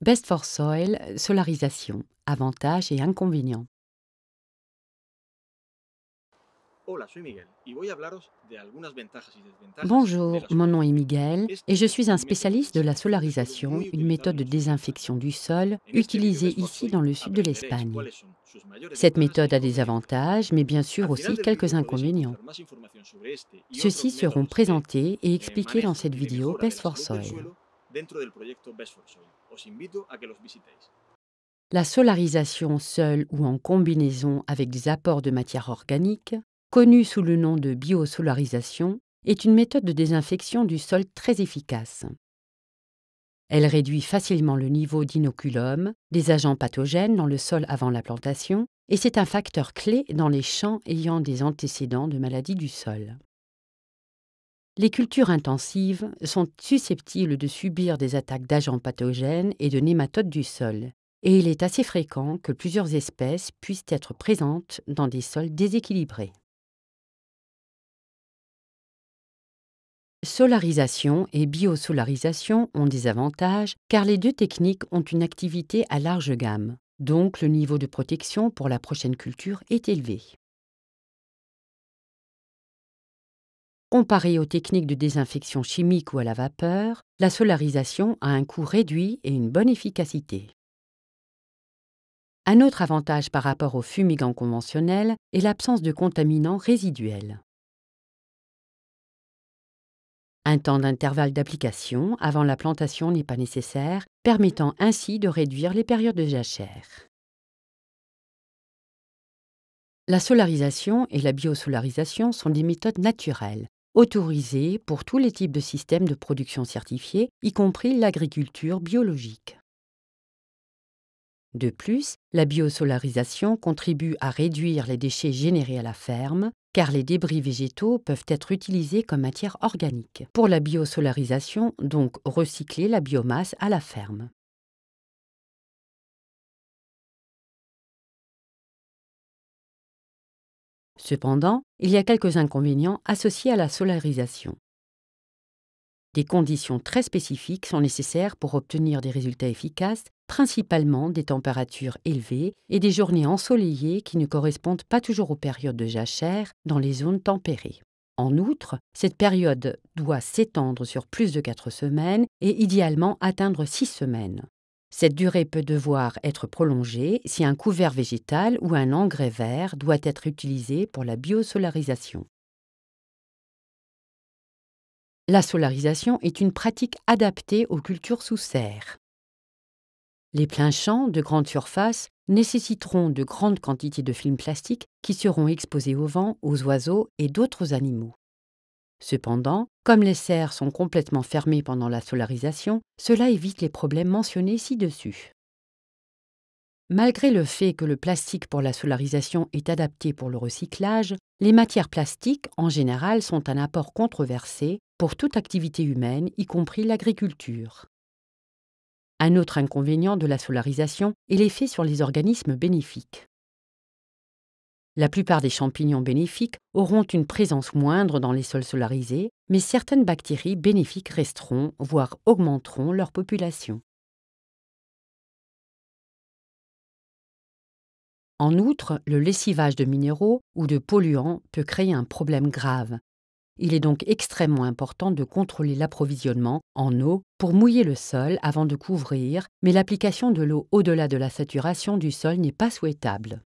Best for Soil, solarisation, avantages et inconvénients. Bonjour, mon nom est Miguel et je suis un spécialiste de la solarisation, une méthode de désinfection du sol utilisée ici dans le sud de l'Espagne. Cette méthode a des avantages, mais bien sûr aussi quelques inconvénients. Ceux-ci seront présentés et expliqués dans cette vidéo Best for Soil. La solarisation seule ou en combinaison avec des apports de matière organique, connue sous le nom de biosolarisation, est une méthode de désinfection du sol très efficace. Elle réduit facilement le niveau d'inoculum, des agents pathogènes dans le sol avant la plantation, et c'est un facteur clé dans les champs ayant des antécédents de maladies du sol. Les cultures intensives sont susceptibles de subir des attaques d'agents pathogènes et de nématodes du sol, et il est assez fréquent que plusieurs espèces puissent être présentes dans des sols déséquilibrés. Solarisation et biosolarisation ont des avantages car les deux techniques ont une activité à large gamme, donc le niveau de protection pour la prochaine culture est élevé. Comparée aux techniques de désinfection chimique ou à la vapeur, la solarisation a un coût réduit et une bonne efficacité. Un autre avantage par rapport aux fumigants conventionnels est l'absence de contaminants résiduels. Un temps d'intervalle d'application avant la plantation n'est pas nécessaire, permettant ainsi de réduire les périodes de jachère. La solarisation et la biosolarisation sont des méthodes naturelles autorisée pour tous les types de systèmes de production certifiés, y compris l'agriculture biologique. De plus, la biosolarisation contribue à réduire les déchets générés à la ferme, car les débris végétaux peuvent être utilisés comme matière organique. Pour la biosolarisation, donc recycler la biomasse à la ferme. Cependant, il y a quelques inconvénients associés à la solarisation. Des conditions très spécifiques sont nécessaires pour obtenir des résultats efficaces, principalement des températures élevées et des journées ensoleillées qui ne correspondent pas toujours aux périodes de jachère dans les zones tempérées. En outre, cette période doit s'étendre sur plus de 4 semaines et idéalement atteindre 6 semaines. Cette durée peut devoir être prolongée si un couvert végétal ou un engrais vert doit être utilisé pour la biosolarisation. La solarisation est une pratique adaptée aux cultures sous serre. Les pleins champs de grande surface nécessiteront de grandes quantités de films plastiques qui seront exposés au vent, aux oiseaux et d'autres animaux. Cependant, comme les serres sont complètement fermées pendant la solarisation, cela évite les problèmes mentionnés ci-dessus. Malgré le fait que le plastique pour la solarisation est adapté pour le recyclage, les matières plastiques en général sont un apport controversé pour toute activité humaine, y compris l'agriculture. Un autre inconvénient de la solarisation est l'effet sur les organismes bénéfiques. La plupart des champignons bénéfiques auront une présence moindre dans les sols solarisés, mais certaines bactéries bénéfiques resteront, voire augmenteront leur population. En outre, le lessivage de minéraux ou de polluants peut créer un problème grave. Il est donc extrêmement important de contrôler l'approvisionnement en eau pour mouiller le sol avant de couvrir, mais l'application de l'eau au-delà de la saturation du sol n'est pas souhaitable.